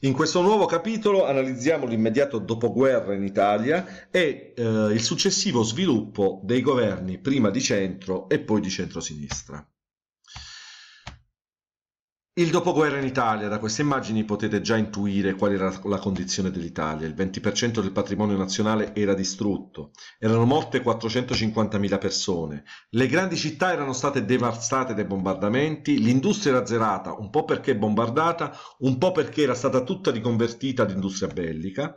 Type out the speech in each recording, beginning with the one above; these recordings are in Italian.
In questo nuovo capitolo analizziamo l'immediato dopoguerra in Italia e eh, il successivo sviluppo dei governi prima di centro e poi di centrosinistra. Il dopoguerra in Italia, da queste immagini potete già intuire qual era la condizione dell'Italia. Il 20% del patrimonio nazionale era distrutto, erano morte 450.000 persone, le grandi città erano state devastate dai bombardamenti, l'industria era zerata, un po' perché bombardata, un po' perché era stata tutta riconvertita ad industria bellica.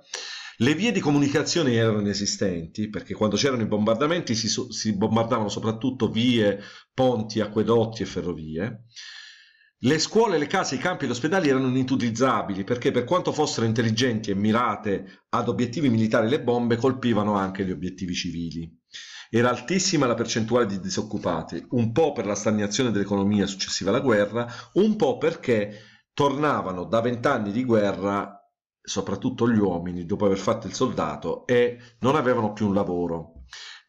Le vie di comunicazione erano inesistenti perché quando c'erano i bombardamenti si, si bombardavano soprattutto vie, ponti, acquedotti e ferrovie. Le scuole, le case, i campi e gli ospedali erano inutilizzabili perché per quanto fossero intelligenti e mirate ad obiettivi militari le bombe colpivano anche gli obiettivi civili. Era altissima la percentuale di disoccupati, un po' per la stagnazione dell'economia successiva alla guerra, un po' perché tornavano da vent'anni di guerra soprattutto gli uomini, dopo aver fatto il soldato, e non avevano più un lavoro.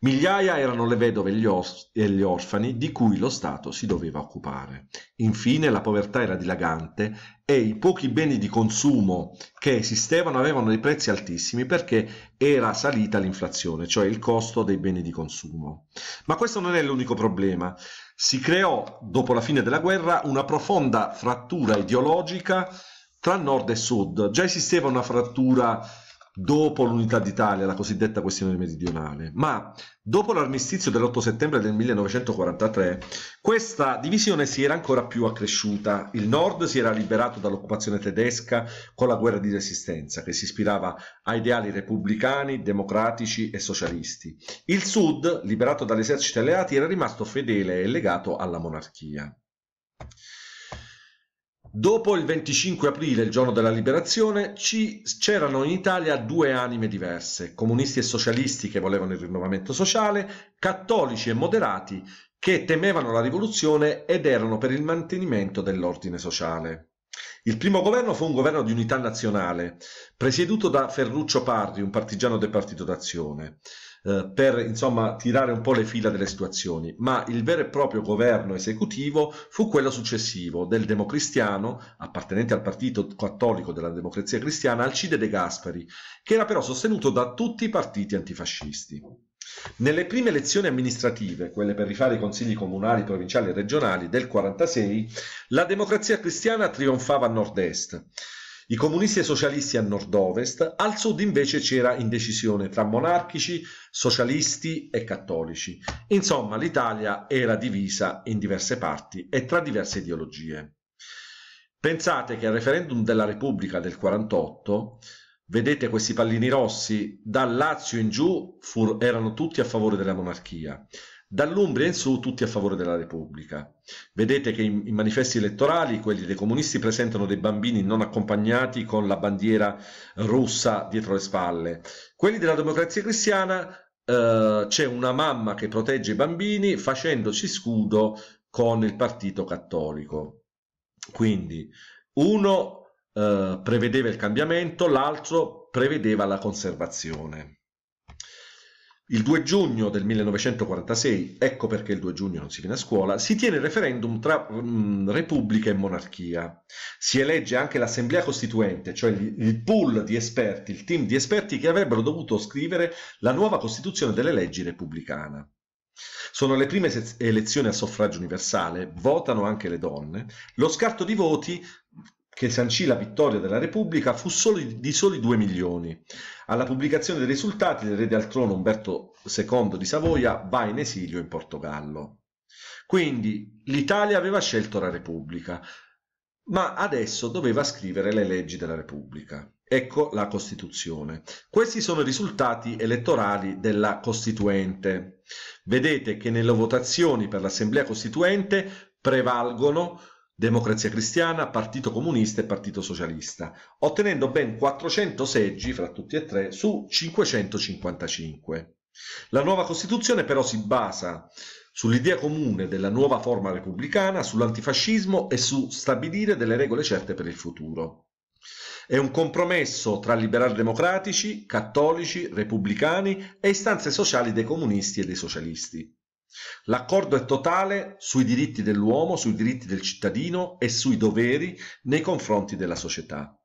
Migliaia erano le vedove e gli orfani di cui lo Stato si doveva occupare. Infine la povertà era dilagante e i pochi beni di consumo che esistevano avevano dei prezzi altissimi perché era salita l'inflazione, cioè il costo dei beni di consumo. Ma questo non è l'unico problema. Si creò, dopo la fine della guerra, una profonda frattura ideologica tra nord e sud. Già esisteva una frattura dopo l'unità d'Italia, la cosiddetta questione meridionale, ma dopo l'armistizio dell'8 settembre del 1943 questa divisione si era ancora più accresciuta. Il nord si era liberato dall'occupazione tedesca con la guerra di resistenza che si ispirava a ideali repubblicani, democratici e socialisti. Il sud, liberato dagli eserciti alleati, era rimasto fedele e legato alla monarchia. Dopo il 25 aprile, il giorno della liberazione, c'erano in Italia due anime diverse, comunisti e socialisti che volevano il rinnovamento sociale, cattolici e moderati che temevano la rivoluzione ed erano per il mantenimento dell'ordine sociale. Il primo governo fu un governo di unità nazionale, presieduto da Ferruccio Parri, un partigiano del Partito d'Azione. Eh, per insomma tirare un po' le fila delle situazioni, ma il vero e proprio governo esecutivo fu quello successivo del democristiano appartenente al partito cattolico della democrazia cristiana Alcide De Gasperi, che era però sostenuto da tutti i partiti antifascisti. Nelle prime elezioni amministrative, quelle per rifare i consigli comunali, provinciali e regionali del 1946, la democrazia cristiana trionfava a nord-est i comunisti e socialisti a nord-ovest, al sud invece c'era indecisione tra monarchici, socialisti e cattolici. Insomma, l'Italia era divisa in diverse parti e tra diverse ideologie. Pensate che al referendum della Repubblica del 48 vedete questi pallini rossi, dal Lazio in giù fur, erano tutti a favore della monarchia, dall'Umbria in su tutti a favore della Repubblica. Vedete che in manifesti elettorali, quelli dei comunisti, presentano dei bambini non accompagnati con la bandiera russa dietro le spalle. Quelli della democrazia cristiana eh, c'è una mamma che protegge i bambini facendoci scudo con il partito cattolico. Quindi, uno eh, prevedeva il cambiamento, l'altro prevedeva la conservazione. Il 2 giugno del 1946, ecco perché il 2 giugno non si viene a scuola, si tiene il referendum tra mh, mm, Repubblica e Monarchia. Si elegge anche l'Assemblea Costituente, cioè il pool di esperti, il team di esperti che avrebbero dovuto scrivere la nuova Costituzione delle leggi repubblicana. Sono le prime elezioni a suffragio universale, votano anche le donne, lo scarto di voti che sancì la vittoria della Repubblica fu solo di soli 2 milioni. Alla pubblicazione dei risultati, il re del trono Umberto II di Savoia va in esilio in Portogallo. Quindi l'Italia aveva scelto la Repubblica, ma adesso doveva scrivere le leggi della Repubblica. Ecco la Costituzione. Questi sono i risultati elettorali della Costituente. Vedete che nelle votazioni per l'Assemblea Costituente prevalgono Democrazia Cristiana, Partito Comunista e Partito Socialista, ottenendo ben 400 seggi fra tutti e tre su 555. La nuova Costituzione però si basa sull'idea comune della nuova forma repubblicana, sull'antifascismo e su stabilire delle regole certe per il futuro. È un compromesso tra liberal democratici, cattolici, repubblicani e istanze sociali dei comunisti e dei socialisti. L'accordo è totale sui diritti dell'uomo, sui diritti del cittadino e sui doveri nei confronti della società.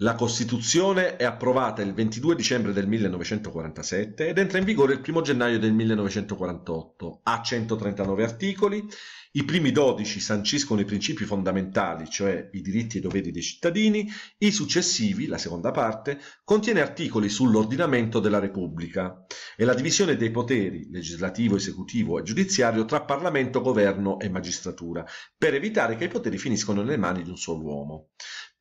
La Costituzione è approvata il 22 dicembre del 1947 ed entra in vigore il 1 gennaio del 1948. Ha 139 articoli, i primi 12 sanciscono i principi fondamentali, cioè i diritti e i doveri dei cittadini, i successivi, la seconda parte, contiene articoli sull'ordinamento della Repubblica e la divisione dei poteri legislativo, esecutivo e giudiziario tra Parlamento, governo e magistratura, per evitare che i poteri finiscano nelle mani di un solo uomo.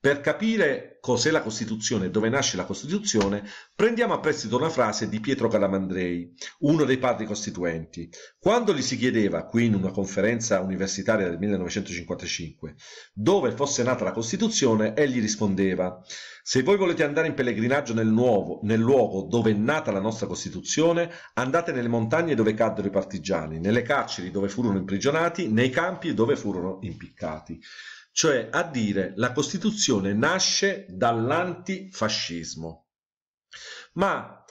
Per capire cos'è la Costituzione e dove nasce la Costituzione, prendiamo a prestito una frase di Pietro Calamandrei, uno dei padri costituenti. Quando gli si chiedeva, qui in una conferenza universitaria del 1955, dove fosse nata la Costituzione, egli rispondeva «Se voi volete andare in pellegrinaggio nel, nuovo, nel luogo dove è nata la nostra Costituzione, andate nelle montagne dove caddero i partigiani, nelle carceri dove furono imprigionati, nei campi dove furono impiccati» cioè a dire la Costituzione nasce dall'antifascismo. Ma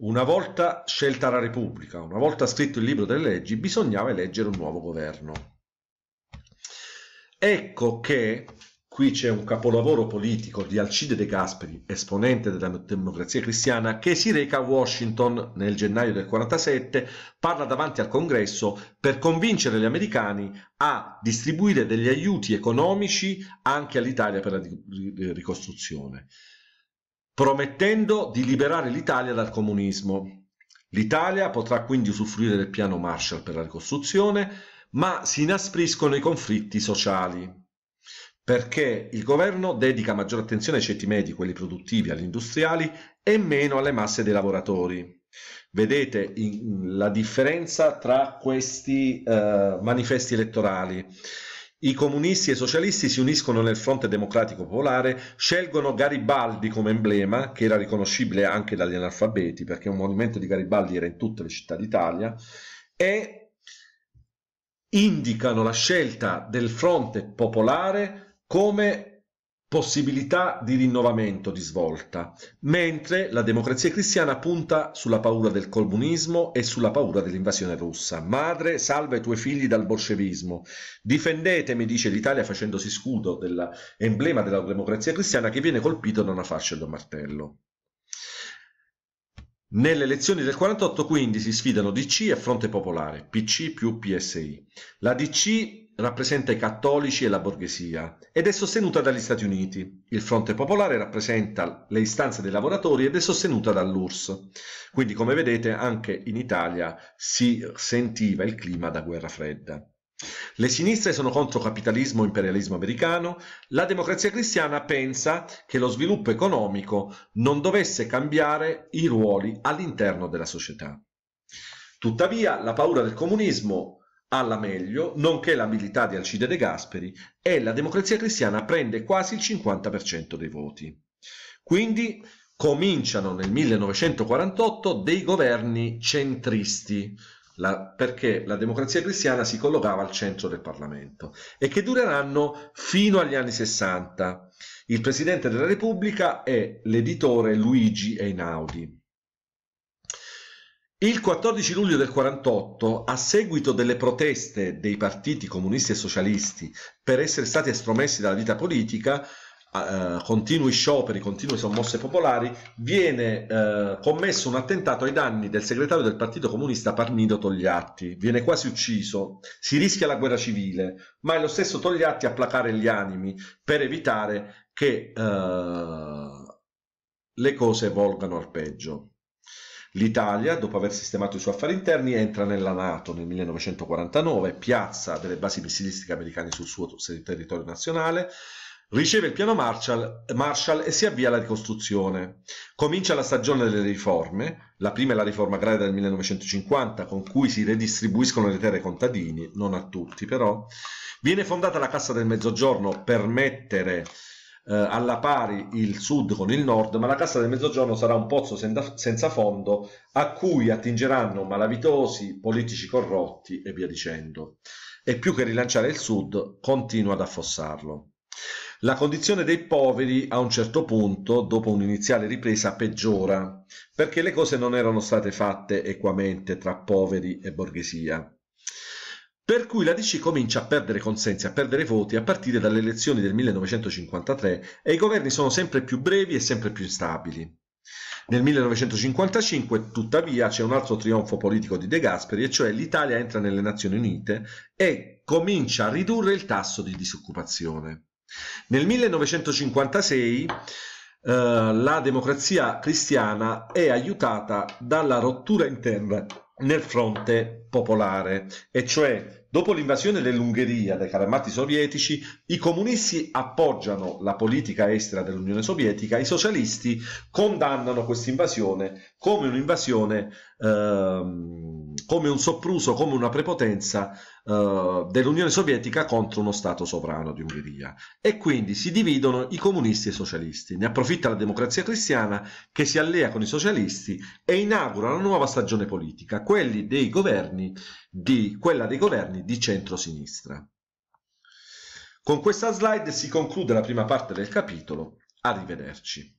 una volta scelta la Repubblica, una volta scritto il libro delle leggi, bisognava eleggere un nuovo governo. Ecco che Qui c'è un capolavoro politico di Alcide De Gasperi, esponente della democrazia cristiana, che si reca a Washington nel gennaio del 47, parla davanti al congresso per convincere gli americani a distribuire degli aiuti economici anche all'Italia per la ricostruzione, promettendo di liberare l'Italia dal comunismo. L'Italia potrà quindi usufruire del piano Marshall per la ricostruzione, ma si inaspriscono i conflitti sociali perché il governo dedica maggiore attenzione ai ceti medi, quelli produttivi, agli industriali e meno alle masse dei lavoratori. Vedete in, la differenza tra questi eh, manifesti elettorali. I comunisti e i socialisti si uniscono nel fronte democratico popolare, scelgono Garibaldi come emblema, che era riconoscibile anche dagli analfabeti, perché un movimento di Garibaldi era in tutte le città d'Italia, e indicano la scelta del fronte popolare come possibilità di rinnovamento, di svolta, mentre la democrazia cristiana punta sulla paura del comunismo e sulla paura dell'invasione russa. Madre, salva i tuoi figli dal bolscevismo. Difendetemi, dice l'Italia facendosi scudo dell'emblema della democrazia cristiana che viene colpito da una fascia e da un martello. Nelle elezioni del 48 quindi si sfidano DC e Fronte Popolare, PC più PSI. La DC rappresenta i cattolici e la borghesia ed è sostenuta dagli Stati Uniti. Il Fronte Popolare rappresenta le istanze dei lavoratori ed è sostenuta dall'URSS. Quindi, come vedete, anche in Italia si sentiva il clima da guerra fredda. Le sinistre sono contro capitalismo e imperialismo americano, la democrazia cristiana pensa che lo sviluppo economico non dovesse cambiare i ruoli all'interno della società. Tuttavia, la paura del comunismo alla meglio, nonché l'abilità di Alcide De Gasperi, e la democrazia cristiana prende quasi il 50% dei voti. Quindi cominciano nel 1948 dei governi centristi, la, perché la democrazia cristiana si collocava al centro del Parlamento e che dureranno fino agli anni 60. Il Presidente della Repubblica è l'editore Luigi Einaudi. Il 14 luglio del 48, a seguito delle proteste dei partiti comunisti e socialisti per essere stati estromessi dalla vita politica, eh, continui scioperi, continue sommosse popolari, viene eh, commesso un attentato ai danni del segretario del Partito Comunista Parnido Togliatti. Viene quasi ucciso, si rischia la guerra civile, ma è lo stesso Togliatti a placare gli animi per evitare che eh, le cose volgano al peggio. L'Italia, dopo aver sistemato i suoi affari interni, entra nella Nato nel 1949, piazza delle basi missilistiche americane sul suo territorio nazionale, riceve il piano Marshall, Marshall, e si avvia la ricostruzione. Comincia la stagione delle riforme, la prima è la riforma agraria del 1950 con cui si redistribuiscono le terre ai contadini, non a tutti però. Viene fondata la Cassa del Mezzogiorno per mettere eh, alla pari il sud con il nord, ma la cassa del mezzogiorno sarà un pozzo senza, senza fondo a cui attingeranno malavitosi, politici corrotti e via dicendo. E più che rilanciare il sud, continua ad affossarlo. La condizione dei poveri a un certo punto, dopo un'iniziale ripresa, peggiora, perché le cose non erano state fatte equamente tra poveri e borghesia. Per cui la DC comincia a perdere consensi, a perdere voti a partire dalle elezioni del 1953 e i governi sono sempre più brevi e sempre più instabili. Nel 1955, tuttavia, c'è un altro trionfo politico di De Gasperi, e cioè l'Italia entra nelle Nazioni Unite e comincia a ridurre il tasso di disoccupazione. Nel 1956 eh, la democrazia cristiana è aiutata dalla rottura interna nel fronte popolare, e cioè Dopo l'invasione dell'Ungheria dai carri sovietici, i comunisti appoggiano la politica estera dell'Unione Sovietica, i socialisti condannano questa invasione come un'invasione, ehm, come un soppruso, come una prepotenza eh, dell'Unione Sovietica contro uno Stato sovrano di Ungheria. E quindi si dividono i comunisti e i socialisti. Ne approfitta la democrazia cristiana che si allea con i socialisti e inaugura una nuova stagione politica, quelli dei governi di quella dei governi di centrosinistra. Con questa slide si conclude la prima parte del capitolo. Arrivederci.